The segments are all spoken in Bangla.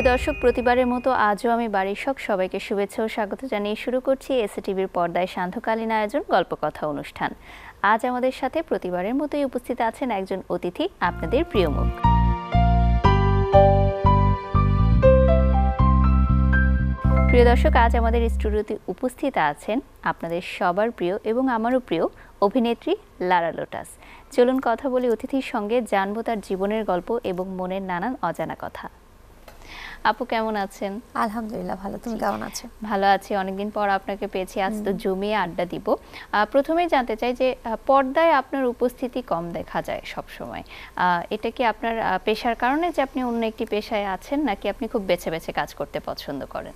প্রিয় দর্শক প্রতিবারের মতো আজও আমি বাড়ির সব সবাইকে শুভেচ্ছা ও স্বাগত জানিয়ে শুরু করছি এসিটিভির পর্দায় সান্ধ্যকালীন আয়োজন গল্পকথা অনুষ্ঠান আজ আমাদের সাথে প্রতিবারের মতোই উপস্থিত আছেন একজন অতিথি আপনাদের প্রিয় মুখ প্রিয় দর্শক আজ আমাদের স্টুডিওতে উপস্থিত আছেন আপনাদের সবার প্রিয় এবং আমারও প্রিয় অভিনেত্রী লারা লোটাস চলুন কথা বলি অতিথির সঙ্গে জানবো তার জীবনের গল্প এবং মনের নানান অজানা কথা আপু কেমন আছেন আলহামদুলিল্লাহ ভালো তুমি কেমন আছো ভালো আছি অনেকদিন পর আপনাকে পেয়েছি আজ তো জমিয়ে আড্ডা দিব প্রথমে জানতে চাই যে পর্দায় আপনার উপস্থিতি কম দেখা যায় সব সময় এটা কি আপনার পেশার কারণে যে আপনি অন্য একটি পেশায় আছেন নাকি আপনি খুব বেছে বেছে কাজ করতে পছন্দ করেন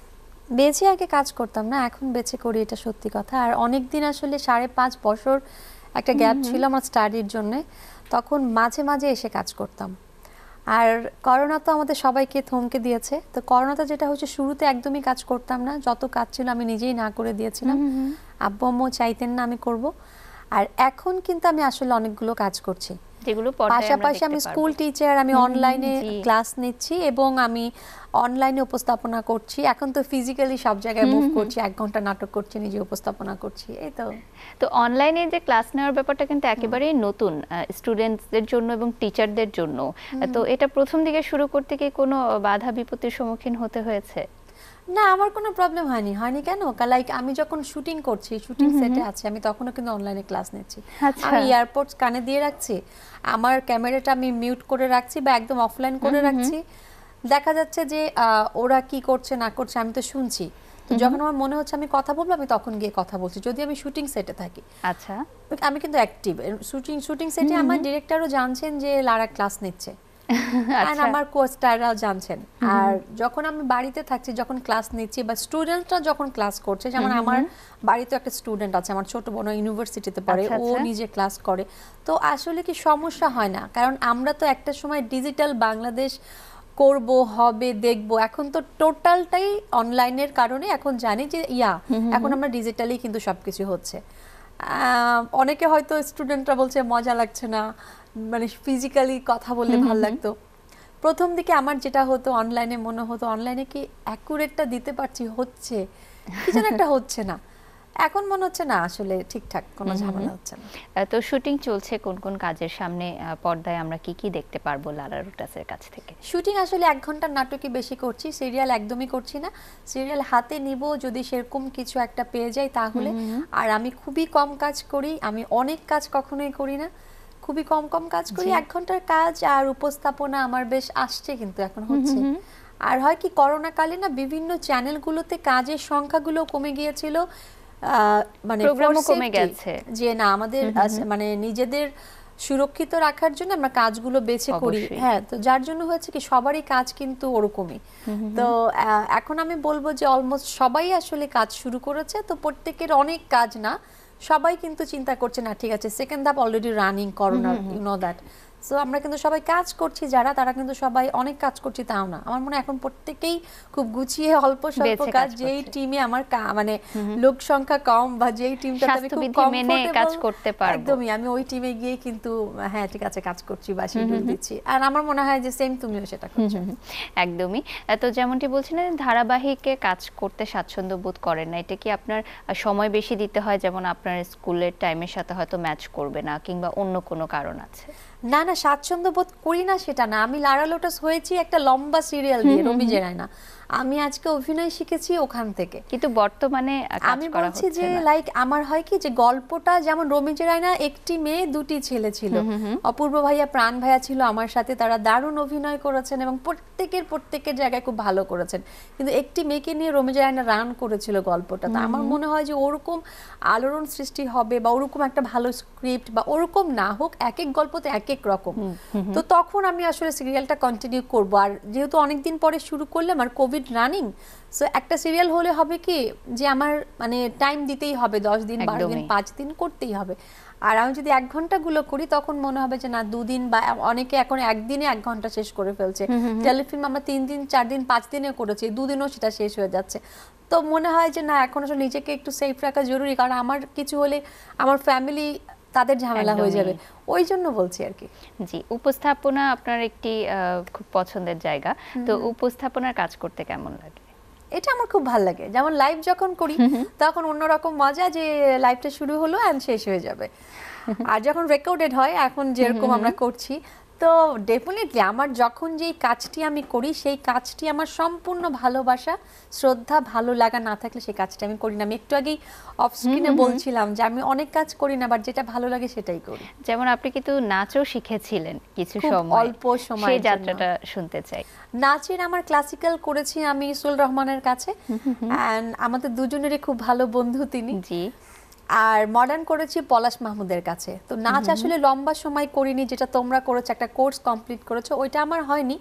বেছে আগে কাজ করতাম না এখন বেছে করি এটা সত্যি কথা আর অনেক দিন আসলে সাড়ে পাঁচ বছর একটা গ্যাপ ছিল আমার স্টাডির জন্য তখন মাঝে মাঝে এসে কাজ করতাম আর করোনা তো আমাদের সবাইকে থমকে দিয়েছে তো করোনাতে যেটা হচ্ছে শুরুতে একদমই কাজ করতাম না যত কাজ ছিল আমি নিজেই না করে দিয়েছিলাম আব্বু আম্মু চাইতেন না আমি করব আর এখন কিন্তু আমি আসলে অনেকগুলো কাজ করছি যেগুলো পাশাপাশি আমি স্কুল টিচার আমি অনলাইনে ক্লাস নিচ্ছি এবং আমি অনলাইনে উপস্থাপনা করছি এখন তো ফিজিক্যালি সব জায়গায় মুভ করছি এক ঘন্টা নাটক করছি নিজে উপস্থাপনা করছি এই তো তো অনলাইনে যে ক্লাস নেওয়ার ব্যাপারটা কিন্তু একেবারেই নতুন স্টুডেন্টসদের জন্য এবং টিচারদের জন্য তো এটা প্রথম দিকে শুরু করতে গিয়ে কোনো বাধা বিপত্তির সম্মুখীন হতে হয়েছে না আমার কোনো প্রবলেম হয়নি হয়নি কেন লাইক আমি যখন শুটিং করছি শুটিং সেটে আছি আমি তখনও কিন্তু অনলাইনে ক্লাস নিচ্ছি আচ্ছা। আমি এয়ারপোর্টস কানে দিয়ে রাখছি আমার ক্যামেরাটা আমি মিউট করে রাখছি বা একদম অফলাইন করে রাখছি দেখা যাচ্ছে যে ওরা কি করছে না করছে আমি তো শুনছি যখন আমার মনে হচ্ছে আমি কথা বলবো আমি তখন গিয়ে কথা বলছি যদি আমি শুটিং সেটে থাকি আচ্ছা আমি কিন্তু অ্যাক্টিভ শুটিং শুটিং সেটে আমার ডিরেক্টরও জানছেন যে লারা ক্লাস নিচ্ছে আর আচ্ছা। আমার কোচ তারাও জানছেন আর যখন আমি বাড়িতে থাকছি যখন ক্লাস নিচ্ছি বা স্টুডেন্টরা যখন ক্লাস করছে যেমন আমার বাড়িতে একটা স্টুডেন্ট আছে আমার ছোট বোন ইউনিভার্সিটিতে পড়ে আচ্ছা, ও আচ্ছা। নিজে ক্লাস করে তো আসলে কি সমস্যা হয় না কারণ আমরা তো একটা সময় ডিজিটাল বাংলাদেশ করব হবে দেখব এখন তো টোটালটাই অনলাইনের কারণে এখন জানি যে ইয়া এখন আমরা ডিজিটালি কিন্তু সবকিছু হচ্ছে অনেকে হয়তো স্টুডেন্টরা বলছে মজা লাগছে না মানে ফিজিক্যালি কথা বললে ভালো লাগতো প্রথম দিকে আমার যেটা হতো অনলাইনে মনে হতো অনলাইনে কি অ্যাকুরেটটা দিতে পারছি হচ্ছে কি একটা হচ্ছে না এখন মনে হচ্ছে না আসলে ঠিকঠাক কোনো ঝামেলা হচ্ছে না তো শুটিং চলছে কোন কোন কাজের সামনে পর্দায় আমরা কি কি দেখতে পারবো লালা রুটাসের কাছ থেকে শুটিং আসলে এক ঘন্টার নাটকই বেশি করছি সিরিয়াল একদমই করছি না সিরিয়াল হাতে নিব যদি সেরকম কিছু একটা পেয়ে যাই তাহলে আর আমি খুবই কম কাজ করি আমি অনেক কাজ কখনোই করি না খুবই কম কম কাজ করি এক ঘন্টার কাজ আর উপস্থাপনা আমার বেশ আসছে কিন্তু এখন হচ্ছে আর হয় কি করোনা কালে না বিভিন্ন চ্যানেলগুলোতে কাজের সংখ্যাগুলো কমে গিয়েছিল মানে প্রোগ্রামও কমে গেছে যে না আমাদের মানে নিজেদের সুরক্ষিত রাখার জন্য আমরা কাজগুলো বেছে করি হ্যাঁ তো যার জন্য হয়েছে কি সবারই কাজ কিন্তু ওরকমই তো এখন আমি বলবো যে অলমোস্ট সবাই আসলে কাজ শুরু করেছে তো প্রত্যেকের অনেক কাজ না সবাই কিন্তু চিন্তা করছে না ঠিক আছে সেকেন্ড ধাপ অলরেডি রানিং করোনার ইউ নো দ্যাট সো আমরা কিন্তু সবাই কাজ করছি যারা তারা কিন্তু সবাই অনেক কাজ করছি তাও না আমার মনে এখন প্রত্যেকেই খুব গুছিয়ে অল্প স্বল্প কাজ যেই টিমে আমার মানে লোক সংখ্যা কম বা যেই টিমটা আমি খুব কাজ করতে পারবো একদমই আমি ওই টিমে গিয়ে কিন্তু হ্যাঁ ঠিক আছে কাজ করছি বা শিডিউল দিচ্ছি আর আমার মনে হয় যে সেম তুমিও সেটা করছো একদমই তো যেমনটি বলছিলেন ধারাবাহিকে কাজ করতে স্বাচ্ছন্দ্য বোধ করেন না এটা কি আপনার সময় বেশি দিতে হয় যেমন আপনার স্কুলের টাইমের সাথে হয়তো ম্যাচ করবে না কিংবা অন্য কোনো কারণ আছে না না স্বাচ্ছন্দ্য বোধ করি না সেটা না আমি লারা লোটাস হয়েছি একটা লম্বা সিরিয়াল দিয়ে রবি জেরায় না আমি আজকে অভিনয় শিখেছি ওখান থেকে কিন্তু বর্তমানে আমি বলছি যে লাইক আমার হয় কি যে গল্পটা যেমন রমিজের আয়না একটি মেয়ে দুটি ছেলে ছিল অপূর্ব ভাইয়া প্রাণ ভাইয়া ছিল আমার সাথে তারা দারুণ অভিনয় করেছেন এবং প্রত্যেকের প্রত্যেকের জায়গায় খুব ভালো করেছেন কিন্তু একটি মেয়েকে নিয়ে রমিজের আয়না রান করেছিল গল্পটা তো আমার মনে হয় যে ওরকম আলোড়ন সৃষ্টি হবে বা ওরকম একটা ভালো স্ক্রিপ্ট বা ওরকম না হোক এক এক গল্পতে এক এক রকম তো তখন আমি আসলে সিরিয়ালটা কন্টিনিউ করবো আর যেহেতু অনেকদিন পরে শুরু করলাম আর কোভিড হ্যাবিট রানিং সো একটা সিরিয়াল হলে হবে কি যে আমার মানে টাইম দিতেই হবে দশ দিন বারো দিন পাঁচ দিন করতেই হবে আর আমি যদি এক ঘন্টাগুলো করি তখন মনে হবে যে না দুদিন বা অনেকে এখন একদিনে এক ঘন্টা শেষ করে ফেলছে টেলিফিল্ম আমরা তিন দিন চার দিন পাঁচ দিনে করেছি দুদিনও সেটা শেষ হয়ে যাচ্ছে তো মনে হয় যে না এখন আসলে নিজেকে একটু সেফ রাখা জরুরি কারণ আমার কিছু হলে আমার ফ্যামিলি তাদের ঝামেলা হয়ে যাবে ওই জন্য বলছি আর কি জি উপস্থাপনা আপনার একটি খুব পছন্দের জায়গা তো উপস্থাপনার কাজ করতে কেমন লাগে এটা আমার খুব ভালো লাগে যেমন লাইভ যখন করি তখন অন্যরকম মজা যে লাইভটা শুরু হলো অ্যান্ড শেষ হয়ে যাবে আর যখন রেকর্ডেড হয় এখন যেরকম আমরা করছি তো ডেফিনেটলি আমার যখন যেই কাজটি আমি করি সেই কাজটি আমার সম্পূর্ণ ভালোবাসা শ্রদ্ধা ভালো লাগা না থাকলে সেই কাজটা আমি করি না আমি একটু আগেই অফ স্ক্রিনে বলছিলাম যে আমি অনেক কাজ করি না বাট যেটা ভালো লাগে সেটাই করি যেমন আপনি কিন্তু নাচও শিখেছিলেন কিছু সময় অল্প সময় সেই যাত্রাটা শুনতে চাই নাচের আমার ক্লাসিক্যাল করেছি আমি ইসুল রহমানের কাছে অ্যান্ড আমাদের দুজনেরই খুব ভালো বন্ধু তিনি জি আর মডার্ন করেছি পলাশ মাহমুদের কাছে তো নাচ আসলে লম্বা সময় করিনি যেটা তোমরা করেছো একটা কোর্স কমপ্লিট করেছো ওইটা আমার হয়নি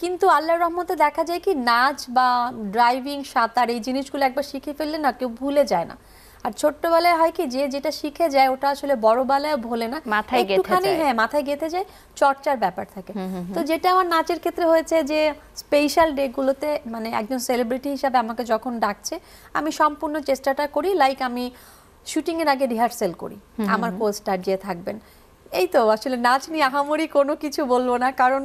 কিন্তু আল্লাহ রহমতে দেখা যায় কি নাচ বা ড্রাইভিং সাঁতার এই জিনিসগুলো একবার শিখে ফেললে না কেউ ভুলে যায় না আর ছোট্টবেলায় হয় কি যে যেটা শিখে যায় ওটা আসলে বড় বেলায় ভোলে না মাথায় একটুখানি হ্যাঁ মাথায় গেঁথে যায় চর্চার ব্যাপার থাকে তো যেটা আমার নাচের ক্ষেত্রে হয়েছে যে স্পেশাল ডেগুলোতে মানে একজন সেলিব্রিটি হিসাবে আমাকে যখন ডাকছে আমি সম্পূর্ণ চেষ্টাটা করি লাইক আমি শুটিং এর আগে রিহার্সেল করি আমার কোচ স্টার যে থাকবেন এই তো আসলে নাচ নিয়ে আহামরি কোনো কিছু বলবো না কারণ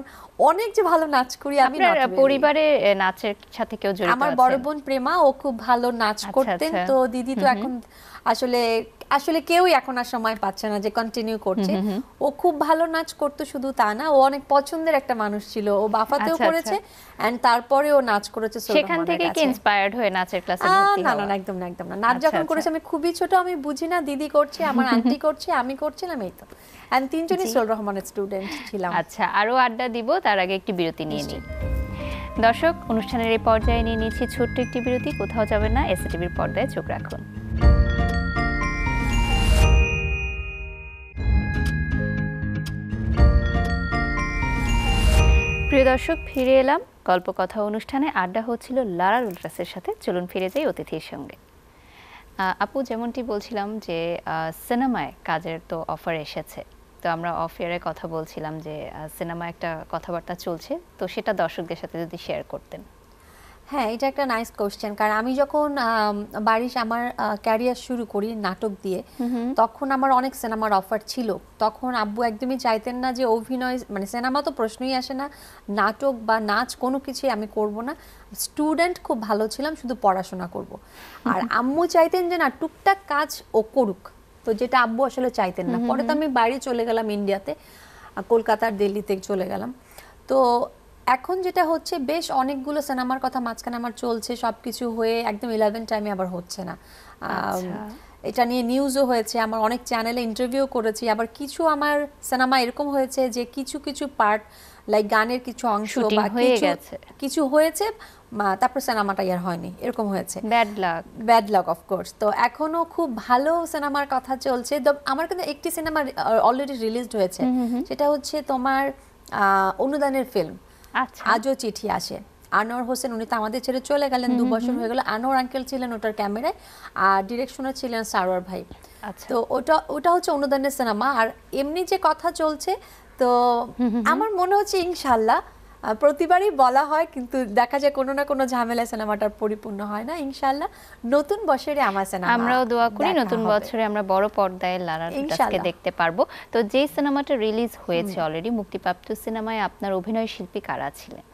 অনেক যে ভালো নাচ করি আমি পরিবারে নাচের সাথে কেউ জড়িত আমার বড় বোন প্রেমা ও খুব ভালো নাচ আচ্ছা, করতেন আচ্ছা। তো দিদি তো এখন আসলে আসলে কেউই এখন আর সময় পাচ্ছে না যে কন্টিনিউ করছে ও খুব ভালো নাচ করতো শুধু তা না ও অনেক পছন্দের একটা মানুষ ছিল ও বাফাতেও আচ্ছা, করেছে এন্ড তারপরে ও নাচ করেছে সেখান থেকে কি ইন্সপায়ার্ড হয়ে নাচের ক্লাসে ভর্তি না না একদম না একদম না নাচ যখন করেছে আমি খুবই ছোট আমি বুঝি না দিদি করছে আমার আন্টি করছে আমি করছিলাম এই তো এন্ড তিনজনই সোল রহমানের স্টুডেন্ট ছিলাম আচ্ছা আরো আড্ডা দিব তার আগে একটি বিরতি নিয়ে নিই দর্শক অনুষ্ঠানের এই পর্যায়ে নিয়ে নিচ্ছি ছোট্ট একটি বিরতি কোথাও যাবে না এসএটিভির পর্দায় চোখ রাখুন প্রিয় দর্শক ফিরে এলাম গল্প কথা অনুষ্ঠানে আড্ডা হচ্ছিল লারা উল্ট্রাসের সাথে চলুন ফিরে যাই অতিথির সঙ্গে আপু যেমনটি বলছিলাম যে সিনেমায় কাজের তো অফার এসেছে তো আমরা অফ এয়ারে কথা বলছিলাম যে সিনেমা একটা কথাবার্তা চলছে তো সেটা দর্শকদের সাথে যদি শেয়ার করতেন হ্যাঁ এটা একটা নাইস কোয়েশ্চেন কারণ আমি যখন বাড়ির আমার ক্যারিয়ার শুরু করি নাটক দিয়ে তখন আমার অনেক সিনেমার অফার ছিল তখন আব্বু একদমই চাইতেন না যে অভিনয় মানে সিনেমা তো প্রশ্নই আসে না নাটক বা নাচ কোনো কিছুই আমি করব না স্টুডেন্ট খুব ভালো ছিলাম শুধু পড়াশোনা করব আর আম্মু চাইতেন যে না টুকটাক কাজ ও করুক তো যেটা আব্বু আসলে চাইতেন না পরে তো আমি বাইরে চলে গেলাম ইন্ডিয়াতে কলকাতার দিল্লিতে চলে গেলাম তো এখন যেটা হচ্ছে বেশ অনেকগুলো সিনেমার কথা মাঝখানে আমার চলছে সব কিছু হয়ে একদম ইলেভেন টাইমে আবার হচ্ছে না আচ্ছা। এটা নিয়ে নিউজও হয়েছে আমার অনেক চ্যানেলে ইন্টারভিউ করেছি আবার কিছু আমার সিনেমা এরকম হয়েছে যে কিছু কিছু পার্ট লাইক গানের কিছু অংশ বা কিছু হয়েছে তারপর সিনেমাটা ইয়ার হয়নি এরকম হয়েছে bad luck bad luck of course তো এখনো খুব ভালো সিনেমার কথা চলছে আমার কিন্তু একটি সিনেমা অলরেডি রিলিজড হয়েছে সেটা হচ্ছে তোমার অনুদানের ফিল্ম আচ্ছা। আজও চিঠি আসে আনোয়ার হোসেন উনি তো আমাদের ছেড়ে চলে গেলেন দু বছর হয়ে গেল আনোয়ার আঙ্কেল ছিলেন ওটার ক্যামেরায় আর ডিরেকশনে ছিলেন সারোয়ার ভাই আচ্ছা। তো ওটা ওটা হচ্ছে অনুদানের সিনেমা আর এমনি যে কথা চলছে তো আমার মনে হচ্ছে ইনশাল্লাহ প্রতিবারই বলা হয় কিন্তু দেখা যায় কোনো না কোনো ঝামেলা সিনেমাটার পরিপূর্ণ হয় না ইনশাল্লাহ নতুন বছরে আমার সিনেমা আমরাও দোয়া করি নতুন বছরে আমরা বড় পর্দায় লারাকে দেখতে পারবো তো যে সিনেমাটা রিলিজ হয়েছে অলরেডি মুক্তিপ্রাপ্ত সিনেমায় আপনার অভিনয় শিল্পী কারা ছিলেন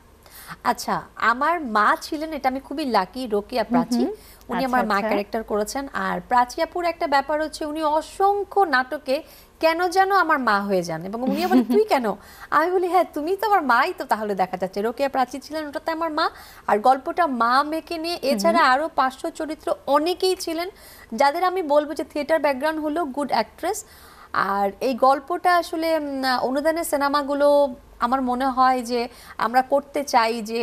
আচ্ছা আমার মা ছিলেন এটা আমি খুবই লাকি রোকিয়া প্রাচী উনি আচ্ছা, আমার মা ক্যারেক্টার আচ্ছা। করেছেন আর প্রাচিয়াপুর একটা ব্যাপার হচ্ছে উনি অসংখ্য নাটকে কেন যেন আমার মা হয়ে যান এবং উনি বলে তুই কেন আমি বলি হ্যাঁ তুমি তো আমার মাই তো তাহলে দেখা যাচ্ছে রোকেয়া প্রাচী ছিলেন ওটাতে আমার মা আর গল্পটা মা মেকে নিয়ে এছাড়া আরও পাঁচশো চরিত্র অনেকেই ছিলেন যাদের আমি বলবো যে থিয়েটার ব্যাকগ্রাউন্ড হলো গুড অ্যাক্ট্রেস আর এই গল্পটা আসলে অনুদানের সিনেমাগুলো আমার মনে হয় যে আমরা করতে চাই যে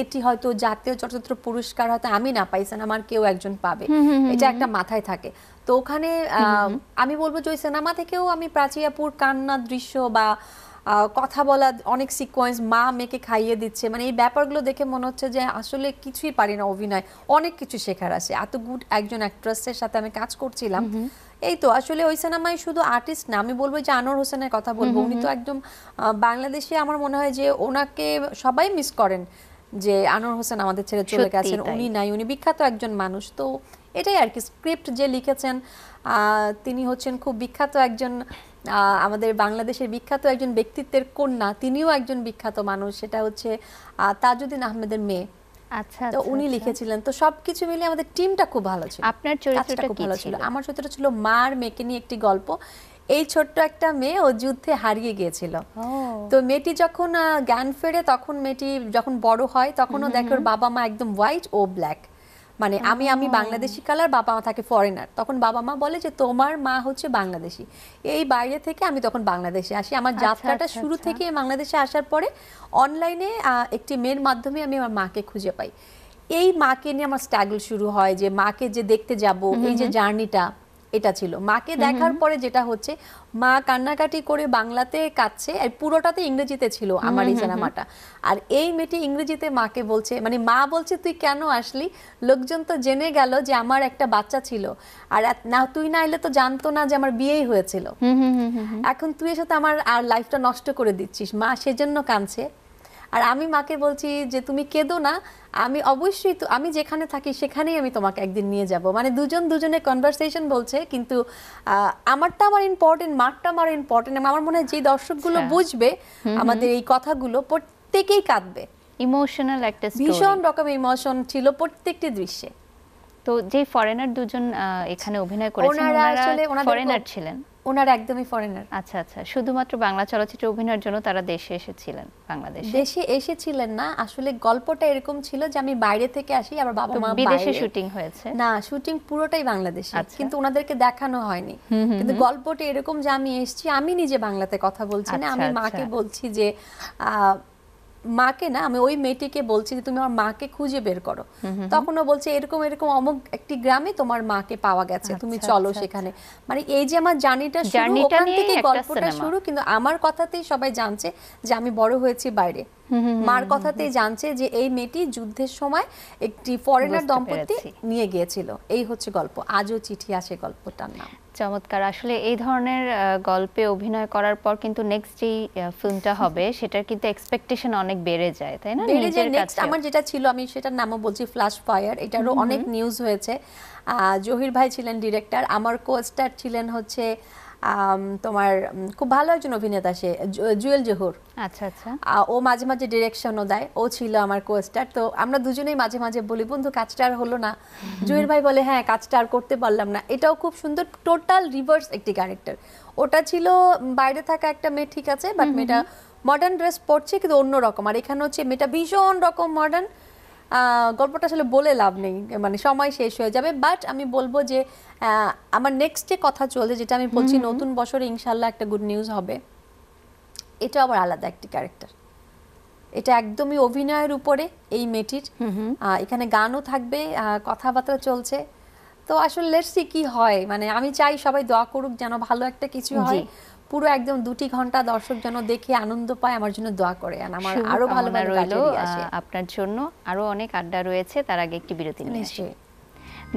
এটি হয়তো জাতীয় চলচ্চিত্র পুরস্কার হয়তো আমি না না আমার কেউ একজন পাবে এটা একটা মাথায় থাকে তো ওখানে আমি বলবো যে ওই সিনেমা থেকেও আমি প্রাচিয়াপুর কান্না দৃশ্য বা কথা বলা অনেক সিকোয়েন্স মা মেয়েকে খাইয়ে দিচ্ছে মানে এই ব্যাপারগুলো দেখে মনে হচ্ছে যে আসলে কিছুই পারি না অভিনয় অনেক কিছু শেখার আছে এত গুড একজন অ্যাক্ট্রেসের সাথে আমি কাজ করছিলাম এই তো আসলে ওই সিনেমায় শুধু আর্টিস্ট না আমি বলবো যে আনোয়ার হোসেনের কথা বলবো উনি তো একদম বাংলাদেশে আমার মনে হয় যে ওনাকে সবাই মিস করেন যে আনোয়ার হোসেন আমাদের ছেড়ে চলে গেছেন উনি নাই উনি বিখ্যাত একজন মানুষ তো এটাই আর কি স্ক্রিপ্ট যে লিখেছেন তিনি হচ্ছেন খুব বিখ্যাত একজন আমাদের বাংলাদেশের বিখ্যাত একজন ব্যক্তিত্বের কন্যা তিনিও একজন বিখ্যাত মানুষ সেটা হচ্ছে তাজউদ্দিন আহমেদের মেয়ে আচ্ছা তো আচ্ছা, উনি আচ্ছা। লিখেছিলেন তো সবকিছু মিলে আমাদের টিমটা খুব ভালো ছিল আপনার চরিত্রটা খুব ভালো ছিল আমার চরিত্রটা ছিল মার মেয়েকে নিয়ে একটি গল্প এই ছোট্ট একটা মেয়ে ও যুদ্ধে হারিয়ে গিয়েছিল তো মেয়েটি যখন জ্ঞান ফেরে তখন মেয়েটি যখন বড় হয় তখনও দেখে ওর বাবা মা একদম হোয়াইট ও ব্ল্যাক মানে আমি আমি বাংলাদেশি কালার বাবা মা থাকে ফরেনার তখন বাবা মা বলে যে তোমার মা হচ্ছে বাংলাদেশি এই বাইরে থেকে আমি তখন বাংলাদেশে আসি আমার আচ্ছা, যাত্রাটা আচ্ছা, শুরু আচ্ছা। থেকে বাংলাদেশে আসার পরে অনলাইনে একটি মেয়ের মাধ্যমে আমি আমার মাকে খুঁজে পাই এই মাকে নিয়ে আমার স্ট্রাগল শুরু হয় যে মাকে যে দেখতে যাব এই যে জার্নিটা এটা ছিল মাকে দেখার পরে যেটা হচ্ছে মা কান্নাকাটি করে বাংলাতে কাঁদছে আর পুরোটাতে ইংরেজিতে ছিল আমার এই সিনেমাটা আর এই মেয়েটি ইংরেজিতে মাকে বলছে মানে মা বলছে তুই কেন আসলি লোকজন তো জেনে গেল যে আমার একটা বাচ্চা ছিল আর না তুই না এলে তো জানতো না যে আমার বিয়েই হয়েছিল এখন তুই এসে তো আমার আর লাইফটা নষ্ট করে দিচ্ছিস মা সেজন্য কাঁদছে আর আমি মাকে বলছি যে তুমি কেঁদো না আমি অবশ্যই আমি যেখানে থাকি সেখানেই আমি তোমাকে একদিন নিয়ে যাব মানে দুজন দুজনের কনভারসেশন বলছে কিন্তু আমারটা আমার ইম্পর্টেন্ট মারটা আমার ইম্পর্টেন্ট আমার মনে হয় যে দর্শকগুলো আচ্ছা। বুঝবে আমাদের এই কথাগুলো প্রত্যেকেই কাঁদবে ইমোশনাল একটা ভীষণ রকম ইমোশন ছিল প্রত্যেকটি দৃশ্যে তো যে ফরেনার দুজন এখানে অভিনয় করেছেন ওনারা আসলে ফরেনার ছিলেন ওনার একদমই ফরেনার আচ্ছা আচ্ছা শুধুমাত্র বাংলা চলচ্চিত্রে অভিনয়ের জন্য তারা দেশে এসেছিলেন বাংলাদেশে দেশে এসেছিলেন না আসলে গল্পটা এরকম ছিল যে আমি বাইরে থেকে আসি আমার বাবা মা বিদেশে শুটিং হয়েছে না শুটিং পুরোটাই বাংলাদেশে আচ্ছা। কিন্তু ওনাদেরকে দেখানো হয়নি কিন্তু গল্পটা এরকম যে আমি এসেছি আমি নিজে বাংলাতে কথা বলছি না আচ্ছা, আমি আচ্ছা। মাকে বলছি যে মাকে না আমি ওই মেয়েটিকে বলছি যে তুমি আমার মাকে খুঁজে বের করো তখন ও বলছে এরকম এরকম অমুক একটি গ্রামে তোমার মাকে পাওয়া গেছে তুমি আচ্ছা, চলো আচ্ছা, সেখানে আচ্ছা। মানে এই যে আমার জার্নিটা শুরু ওখান থেকে গল্পটা শুরু কিন্তু আমার কথাতেই সবাই জানছে যে আমি বড় হয়েছি বাইরে মার কথাতেই জানছে যে এই মেয়েটি যুদ্ধের সময় একটি ফরেনার দম্পতি নিয়ে গিয়েছিল এই হচ্ছে গল্প আজও চিঠি আসে গল্পটার নাম চমৎকার আসলে এই ধরনের গল্পে অভিনয় করার পর কিন্তু নেক্সট যে ফিল্মটা হবে সেটার কিন্তু এক্সপেকটেশন অনেক বেড়ে যায় তাই না বেড়ে যায় নেক্সট আমার যেটা ছিল আমি সেটার নামও বলছি ফ্ল্যাশ ফায়ার এটারও অনেক নিউজ হয়েছে জহির ভাই ছিলেন ডিরেক্টর আমার কোস্টার ছিলেন হচ্ছে তোমার খুব ভালো একজন অভিনেতা সে জুয়েল জহুর আচ্ছা আচ্ছা ও মাঝে মাঝে ডিরেকশনও দেয় ও ছিল আমার কোস্টার তো আমরা দুজনেই মাঝে মাঝে বলি বন্ধু কাজটা আর হলো না জুয়েল ভাই বলে হ্যাঁ কাজটা আর করতে পারলাম না এটাও খুব সুন্দর টোটাল রিভার্স একটি ক্যারেক্টার ওটা ছিল বাইরে থাকা একটা মেয়ে ঠিক আছে বাট মেয়েটা মডার্ন ড্রেস পরছে কিন্তু অন্য রকম আর এখানে হচ্ছে মেয়েটা ভীষণ রকম মডার্ন গল্পটা আসলে বলে লাভ নেই মানে সময় শেষ হয়ে যাবে বাট আমি বলবো যে আমার নেক্সট যে কথা চলছে যেটা আমি বলছি নতুন বছরে ইনশাল্লাহ একটা গুড নিউজ হবে এটা আবার আলাদা একটি ক্যারেক্টার এটা একদমই অভিনয়ের উপরে এই মেয়েটির এখানে গানও থাকবে কথাবার্তা চলছে তো আসলে লেটসি কি হয় মানে আমি চাই সবাই দোয়া করুক যেন ভালো একটা কিছু হয় পুরো একদম দুটি ঘন্টা দর্শক যেন দেখে আনন্দ পায় আমার জন্য দোয়া করে আর আমার আরো ভালো ভালো রইল আপনার জন্য আরো অনেক আড্ডা রয়েছে তার আগে একটি বিরতি নিয়ে আসি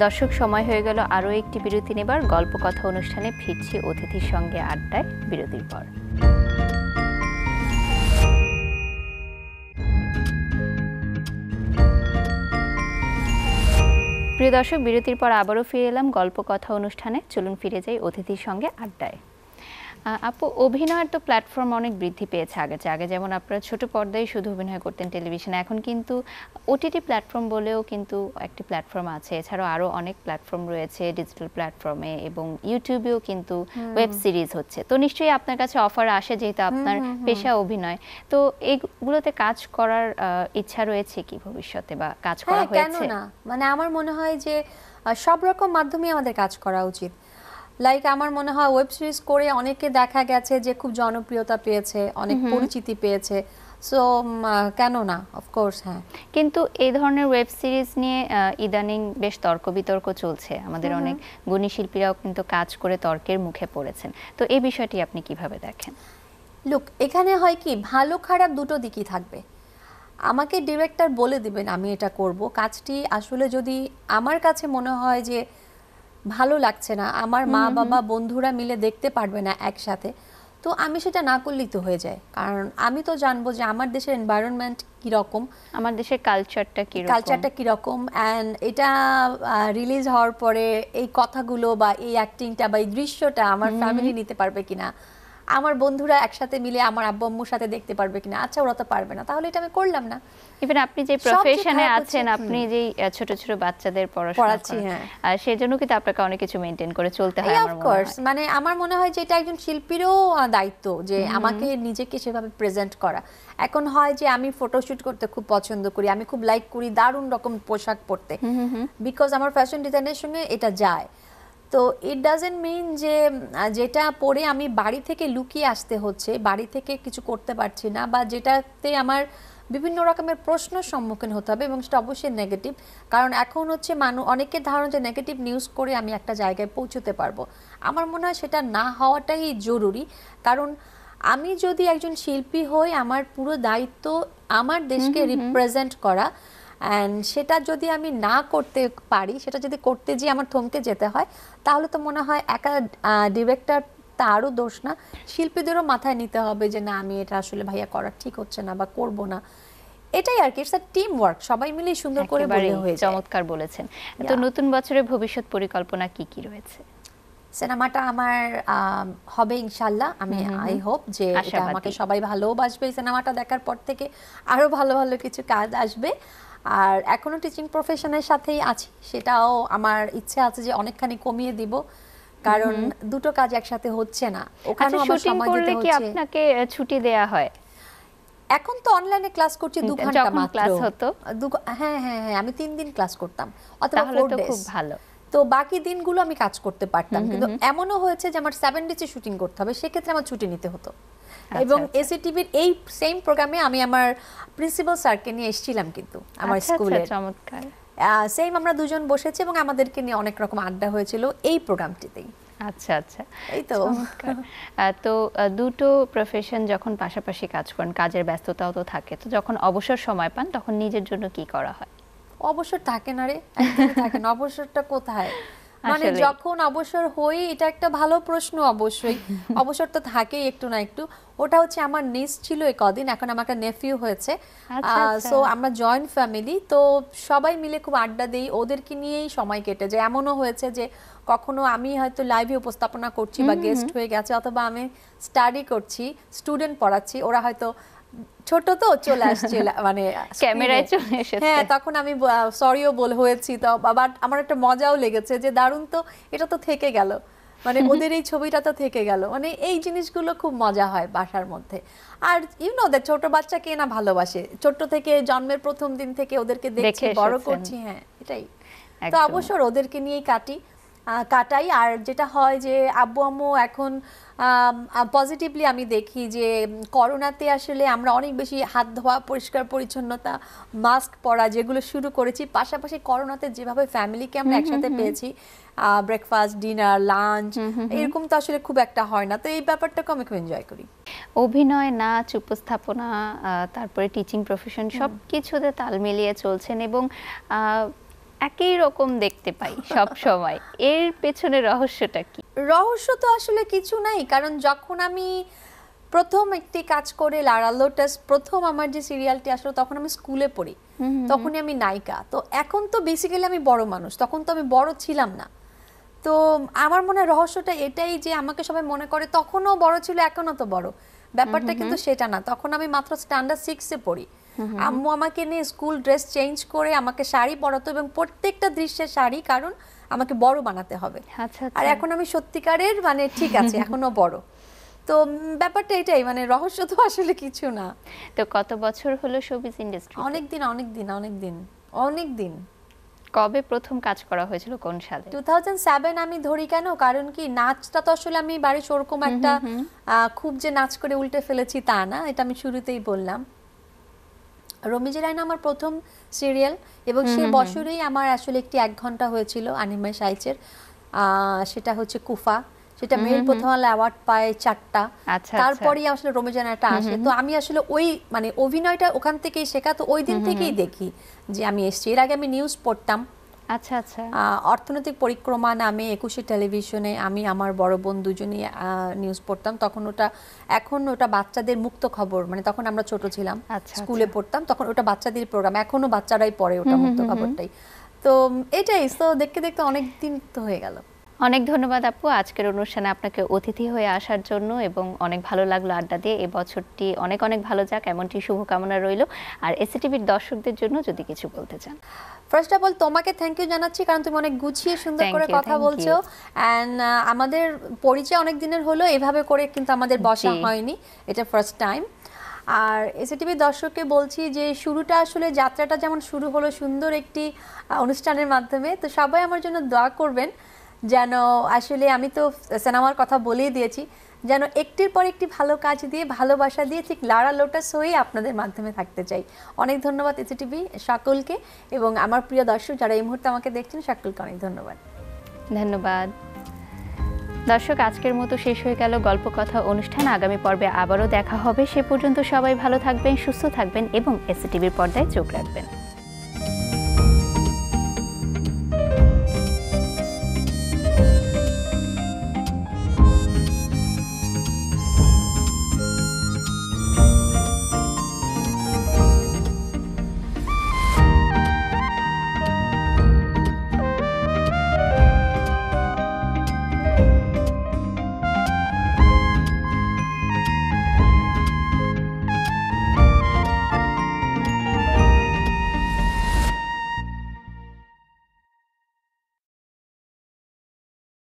দর্শক সময় হয়ে গেল আরও একটি বিরতি নেবার গল্প কথা অনুষ্ঠানে ফিরছি অতিথির সঙ্গে আড্ডায় বিরতির পর প্রিয় দর্শক বিরতির পর আবারও ফিরে এলাম গল্প কথা অনুষ্ঠানে চলুন ফিরে যাই অতিথির সঙ্গে আড্ডায় আপু অভিনয়ের তো প্ল্যাটফর্ম অনেক বৃদ্ধি পেয়েছে আগে আগে যেমন আপনারা ছোট পর্দায় শুধু অভিনয় করতেন টেলিভিশনে এখন কিন্তু ওটিটি প্ল্যাটফর্ম বলেও কিন্তু একটি প্ল্যাটফর্ম আছে এছাড়াও আরও অনেক প্ল্যাটফর্ম রয়েছে ডিজিটাল প্ল্যাটফর্মে এবং ইউটিউবেও কিন্তু ওয়েব সিরিজ হচ্ছে তো নিশ্চয়ই আপনার কাছে অফার আসে যেহেতু আপনার পেশা অভিনয় তো এইগুলোতে কাজ করার ইচ্ছা রয়েছে কি ভবিষ্যতে বা কাজ করা হ্যাঁ, হয়েছে মানে আমার মনে হয় যে সব রকম মাধ্যমে আমাদের কাজ করা উচিত লাইক আমার মনে হয় ওয়েব সিরিজ করে অনেকে দেখা গেছে যে খুব জনপ্রিয়তা পেয়েছে অনেক পরিচিতি পেয়েছে সো কেন না অফকোর্স হ্যাঁ কিন্তু এই ধরনের ওয়েব সিরিজ নিয়ে ইদানিং বেশ তর্ক বিতর্ক চলছে আমাদের অনেক গুণী শিল্পীরাও কিন্তু কাজ করে তর্কের মুখে পড়েছেন তো এই বিষয়টি আপনি কিভাবে দেখেন লুক এখানে হয় কি ভালো খারাপ দুটো দিকই থাকবে আমাকে ডিরেক্টর বলে দিবেন আমি এটা করব কাজটি আসলে যদি আমার কাছে মনে হয় যে ভালো লাগছে না আমার মা বাবা বন্ধুরা মিলে দেখতে পারবে না একসাথে তো আমি সেটা না করলেই তো হয়ে যায় কারণ আমি তো জানবো যে আমার দেশের এনভায়রনমেন্ট কীরকম আমার দেশের কালচারটা কী কালচারটা কীরকম অ্যান্ড এটা রিলিজ হওয়ার পরে এই কথাগুলো বা এই অ্যাক্টিংটা বা এই দৃশ্যটা আমার ফ্যামিলি নিতে পারবে কিনা আমার বন্ধুরা একসাথে মিলে আমার আব্বু আম্মুর সাথে দেখতে পারবে কিনা আচ্ছা ওরা তো পারবে না তাহলে এটা আমি করলাম না ইভেন আপনি যে প্রফেশনে আছেন আপনি যে ছোট ছোট বাচ্চাদের পড়াশোনা করছেন হ্যাঁ। আর সেজন্য কিন্তু আপনাকে অনেক কিছু মেইনটেইন করে চলতে হয় আমার মনে হয় অফ মানে আমার মনে হয় যে এটা একজন শিল্পীরও দায়িত্ব যে আমাকে নিজেকে সেভাবে প্রেজেন্ট করা এখন হয় যে আমি ফটোশুট করতে খুব পছন্দ করি আমি খুব লাইক করি দারুণ রকম পোশাক পরতে বিকজ আমার ফ্যাশন ডিজাইনের সঙ্গে এটা যায় তো ইট ডাজেন্ট মিন যে যেটা পরে আমি বাড়ি থেকে লুকিয়ে আসতে হচ্ছে বাড়ি থেকে কিছু করতে পারছি না বা যেটাতে আমার বিভিন্ন রকমের প্রশ্ন সম্মুখীন হতে হবে এবং সেটা অবশ্যই নেগেটিভ কারণ এখন হচ্ছে মানু অনেকের ধারণা যে নেগেটিভ নিউজ করে আমি একটা জায়গায় পৌঁছতে পারবো আমার মনে হয় সেটা না হওয়াটাই জরুরি কারণ আমি যদি একজন শিল্পী হই আমার পুরো দায়িত্ব আমার দেশকে রিপ্রেজেন্ট করা অ্যান্ড সেটা যদি আমি না করতে পারি সেটা যদি করতে যেয়ে আমার থমকে যেতে হয় তাহলে তো মনে হয় একা ডিরেক্টর তারও দোষ না শিল্পীদেরও মাথায় নিতে হবে যে না আমি এটা আসলে ভাইয়া করা ঠিক হচ্ছে না বা করব না এটাই আর কি ইটস টিম ওয়ার্ক সবাই মিলে সুন্দর করে বলে হয়ে চমৎকার বলেছেন তো নতুন বছরের ভবিষ্যৎ পরিকল্পনা কি কি রয়েছে সিনেমাটা আমার হবে ইনশাল্লাহ আমি আই হোপ যে এটা আমাকে সবাই ভালোবাসবে সিনেমাটা দেখার পর থেকে আরো ভালো ভালো কিছু কাজ আসবে আর এখনও টিচিং প্রফেশনের সাথেই আছি সেটাও আমার ইচ্ছে আছে যে অনেকখানি কমিয়ে দিব কারণ দুটো কাজ একসাথে হচ্ছে না আচ্ছা, ওখানে আমার সময় দিতে হচ্ছে আপনাকে ছুটি দেয়া হয় এখন তো অনলাইনে ক্লাস করছি দু ঘন্টা মাত্র ক্লাস হতো হ্যাঁ হ্যাঁ হ্যাঁ আমি তিন দিন ক্লাস করতাম অথবা ফোর ডেজ খুব ভালো তো বাকি দিনগুলো আমি কাজ করতে পারতাম কিন্তু এমনও হয়েছে যে আমার সেভেন ডেজে শুটিং করতে হবে সেক্ষেত্রে আমার ছুটি নিতে হতো আচ্ছা, এবং টিভির আচ্ছা। এই সেম প্রোগ্রামে আমি আমার প্রিন্সিপাল স্যারকে নিয়ে এসেছিলাম কিন্তু আমার আচ্ছা, স্কুলে সেম আমরা দুজন বসেছি এবং আমাদেরকে নিয়ে অনেক রকম আড্ডা হয়েছিল এই প্রোগ্রামটিতেই আচ্ছা আচ্ছা এই তো তো দুটো প্রফেশন যখন পাশাপাশি কাজ করেন কাজের ব্যস্ততাও তো থাকে তো যখন অবসর সময় পান তখন নিজের জন্য কি করা হয় অবসর থাকে না রে থাকে না অবসরটা কোথায় মানে যখন অবসর হই এটা একটা ভালো প্রশ্ন অবশ্যই অবসর তো থাকে একটু না একটু ওটা হচ্ছে আমার নিস ছিল এই কদিন এখন আমার একটা নেফিউ হয়েছে সো আচ্ছা, আচ্ছা। আমরা জয়েন্ট ফ্যামিলি তো সবাই মিলে খুব আড্ডা দেই ওদেরকে নিয়েই সময় কেটে যায় এমনও হয়েছে যে কখনো আমি হয়তো লাইভে উপস্থাপনা করছি বা গেস্ট হয়ে গেছে অথবা আমি স্টাডি করছি স্টুডেন্ট পড়াচ্ছি ওরা হয়তো ছোট তো চলে আসছে মানে ক্যামেরায় চলে এসেছে হ্যাঁ তখন আমি সরিও বল হয়েছি তো বাট আমার একটা মজাও লেগেছে যে দারুণ তো এটা তো থেকে গেল মানে ওদের এই ছবিটা তো থেকে গেল মানে এই জিনিসগুলো খুব মজা হয় বাসার মধ্যে আর ইউ নো দ্যাট ছোট বাচ্চা কে না ভালোবাসে ছোট থেকে জন্মের প্রথম দিন থেকে ওদেরকে দেখছি বড় করছি হ্যাঁ এটাই তো অবসর ওদেরকে নিয়েই কাটি কাটাই আর যেটা হয় যে আব্বু আম্মু এখন পজিটিভলি আমি দেখি যে করোনাতে আসলে আমরা অনেক বেশি হাত ধোয়া পরিষ্কার পরিচ্ছন্নতা মাস্ক পরা যেগুলো শুরু করেছি পাশাপাশি করোনাতে যেভাবে ফ্যামিলিকে আমরা একসাথে পেয়েছি ব্রেকফাস্ট ডিনার লাঞ্চ এরকম তো আসলে খুব একটা হয় না তো এই ব্যাপারটাকে আমি খুব এনজয় করি অভিনয় নাচ উপস্থাপনা তারপরে টিচিং প্রফেশন সব কিছুতে তাল মিলিয়ে চলছেন এবং একই রকম দেখতে পাই সব সময় এর পেছনে রহস্যটা কি রহস্য তো আসলে কিছু নাই কারণ যখন আমি প্রথম একটি কাজ করে লারা লোটাস প্রথম আমার যে সিরিয়ালটি আসলো তখন আমি স্কুলে পড়ি তখনই আমি নায়িকা তো এখন তো বেসিক্যালি আমি বড় মানুষ তখন তো আমি বড় ছিলাম না তো আমার মনে রহস্যটা এটাই যে আমাকে সবাই মনে করে তখনও বড় ছিল এখনও তো বড় ব্যাপারটা কিন্তু সেটা না তখন আমি মাত্র স্ট্যান্ডার্ড সিক্সে পড়ি Mm-hmm. আম্মু আমাকে নিয়ে স্কুল ড্রেস চেঞ্জ করে আমাকে শাড়ি পরাতো এবং প্রত্যেকটা দৃশ্যে শাড়ি কারণ আমাকে বড় বানাতে হবে আচ্ছা, আচ্ছা। আর এখন আমি সত্যিকারের মানে ঠিক আছে এখনো বড় তো ব্যাপারটা এটাই মানে রহস্য তো আসলে কিছু না তো কত বছর হলো শোবিজ ইন্ডাস্ট্রি অনেক দিন অনেক দিন অনেক দিন অনেক দিন কবে প্রথম কাজ করা হয়েছিল কোন সালে 2007 আমি ধরি কেন কারণ কি নাচটা তো আসলে আমি বাড়ি সরকম mm-hmm, একটা mm-hmm। খুব যে নাচ করে উল্টে ফেলেছি তা না এটা আমি শুরুতেই বললাম রমিজি রায়না আমার প্রথম সিরিয়াল এবং সে বছরেই আমার আসলে একটি এক ঘন্টা হয়েছিল আনিমা সাইচের সেটা হচ্ছে কুফা সেটা মেল প্রথম আলো অ্যাওয়ার্ড পায় চারটা আচ্ছা, আচ্ছা। তারপরেই আসলে রোমেজানাটা আসে তো আমি আসলে ওই মানে অভিনয়টা ওখান থেকেই শেখা তো ওই দিন থেকেই দেখি যে আমি এসছি এর আগে আমি নিউজ পড়তাম আচ্ছা আচ্ছা অর্থনৈতিক পরিক্রমা নামে একুশে টেলিভিশনে আমি আমার বড় বোন দুজনই নিউজ পড়তাম তখন ওটা এখন ওটা বাচ্চাদের মুক্ত খবর মানে তখন আমরা ছোট ছিলাম আচ্ছা, স্কুলে আচ্ছা। পড়তাম তখন ওটা বাচ্চাদের প্রোগ্রাম এখনো বাচ্চারাই পড়ে ওটা মুক্ত খবরটাই তো এটাই তো দেখতে দেখতে অনেক দিন তো হয়ে গেল অনেক ধন্যবাদ আপু আজকের অনুষ্ঠানে আপনাকে অতিথি হয়ে আসার জন্য এবং অনেক ভালো লাগলো আড্ডা দিয়ে এ বছরটি অনেক অনেক ভালো যাক এমনটি শুভকামনা রইল আর এসিটিভির দর্শকদের জন্য যদি কিছু বলতে চান ফার্স্ট অফ অল তোমাকে থ্যাংক ইউ জানাচ্ছি কারণ তুমি অনেক গুছিয়ে সুন্দর করে কথা বলছো অ্যান্ড আমাদের পরিচয় অনেক দিনের হলো এভাবে করে কিন্তু আমাদের বসা হয়নি এটা ফার্স্ট টাইম আর এসএটিভি দর্শককে বলছি যে শুরুটা আসলে যাত্রাটা যেমন শুরু হলো সুন্দর একটি অনুষ্ঠানের মাধ্যমে তো সবাই আমার জন্য দোয়া করবেন যেন আসলে আমি তো সিনেমার কথা বলেই দিয়েছি যেন একটির পর একটি ভালো কাজ দিয়ে ভালোবাসা দিয়ে ঠিক লাড়া লোটাস হয়ে আপনাদের মাধ্যমে থাকতে চাই অনেক ধন্যবাদ এসিটিভি সকলকে এবং আমার প্রিয় দর্শক যারা এই মুহূর্তে আমাকে দেখছেন সকলকে অনেক ধন্যবাদ ধন্যবাদ দর্শক আজকের মতো শেষ হয়ে গেল গল্প কথা অনুষ্ঠান আগামী পর্বে আবারও দেখা হবে সে পর্যন্ত সবাই ভালো থাকবেন সুস্থ থাকবেন এবং এসিটিভির পর্দায় চোখ রাখবেন